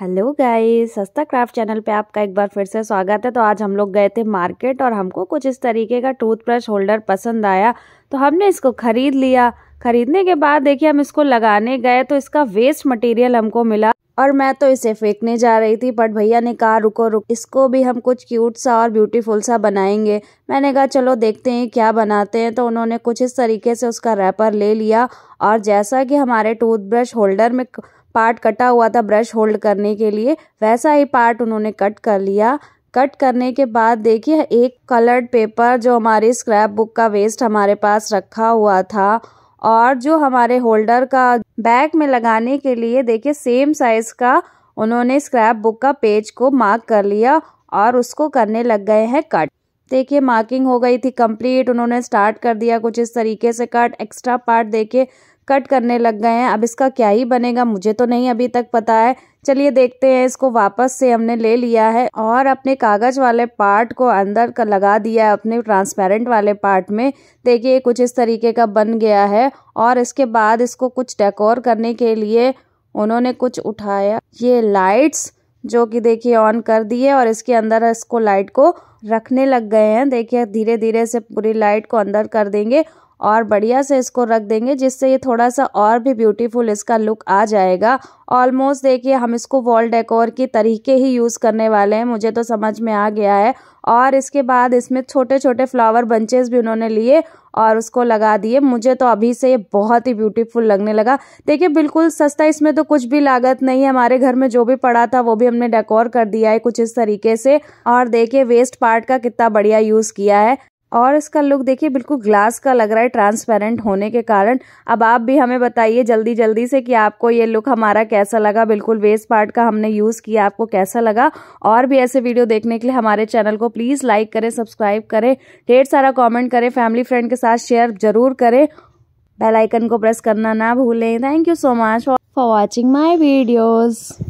hello guys Sasta craft channel पे आपका एक बार फिर से स्वागत है तो आज हम लोग गए थे मार्केट और हमको कुछ इस तरीके का टूथब्रश होल्डर पसंद आया तो हमने इसको ख़रीद लिया ख़रीदने के बाद देखिए हम इसको लगाने गए तो इसका वेस्ट मटेरियल हमको मिला और मैं तो इसे फेंकने जा रही थी बट भैया ने कहा रुको रुक इसको भी हम कुछ क्यूट सा और ब्यूटीफुल सा बनाएंगे मैंने कहा चलो देखते हैं क्या बनाते हैं तो उन्होंने कुछ इस तरीके से उसका रैपर ले लिया और जैसा कि हमारे टूथब्रश होल्डर में पार्ट कटा हुआ था ब्रश होल्ड करने के लिए वैसा ही पार्ट उन्होंने कट कर लिया कट करने के बाद देखिए एक कलर्ड पेपर जो हमारी स्क्रैप बुक का वेस्ट हमारे पास रखा हुआ था और जो हमारे होल्डर का बैग में लगाने के लिए देखिए सेम साइज़ का उन्होंने स्क्रैप बुक का पेज को मार्क कर लिया और उसको करने लग गए हैं कट देखिए मार्किंग हो गई थी कंप्लीट उन्होंने स्टार्ट कर दिया कुछ इस तरीके से कट एक्स्ट्रा पार्ट देखे कट करने लग गए हैं अब इसका क्या ही बनेगा मुझे तो नहीं अभी तक पता है चलिए देखते हैं इसको वापस से हमने ले लिया है और अपने कागज वाले पार्ट को अंदर का लगा दिया है अपने ट्रांसपेरेंट वाले पार्ट में देखिए कुछ इस तरीके का बन गया है और इसके बाद इसको कुछ डेकोर करने के लिए उन्होंने कुछ उठाया ये लाइट्स जो कि देखिए ऑन कर दिए और इसके अंदर इसको लाइट को रखने लग गए हैं देखिए धीरे धीरे से पूरी लाइट को अंदर कर देंगे और बढ़िया से इसको रख देंगे जिससे ये थोड़ा सा और भी ब्यूटीफुल इसका लुक आ जाएगा ऑलमोस्ट देखिए हम इसको वॉल डेकोर की तरीके ही यूज़ करने वाले हैं मुझे तो समझ में आ गया है और इसके बाद इसमें छोटे छोटे फ्लावर बंचेस भी उन्होंने लिए और उसको लगा दिए मुझे तो अभी से ये बहुत ही ब्यूटीफुल लगने लगा देखिए बिल्कुल सस्ता इसमें तो कुछ भी लागत नहीं है हमारे घर में जो भी पड़ा था वो भी हमने डेकोर कर दिया है कुछ इस तरीके से और देखिए वेस्ट पार्ट का कितना बढ़िया यूज़ किया है और इसका लुक देखिए बिल्कुल ग्लास का लग रहा है ट्रांसपेरेंट होने के कारण अब आप भी हमें बताइए जल्दी जल्दी से कि आपको ये लुक हमारा कैसा लगा बिल्कुल वेस्ट पार्ट का हमने यूज़ किया आपको कैसा लगा और भी ऐसे वीडियो देखने के लिए हमारे चैनल को प्लीज़ लाइक करें सब्सक्राइब करें ढेर सारा कॉमेंट करें फैमिली फ्रेंड के साथ शेयर ज़रूर करें बेलाइकन को प्रेस करना ना भूलें thank you so much for watching my videos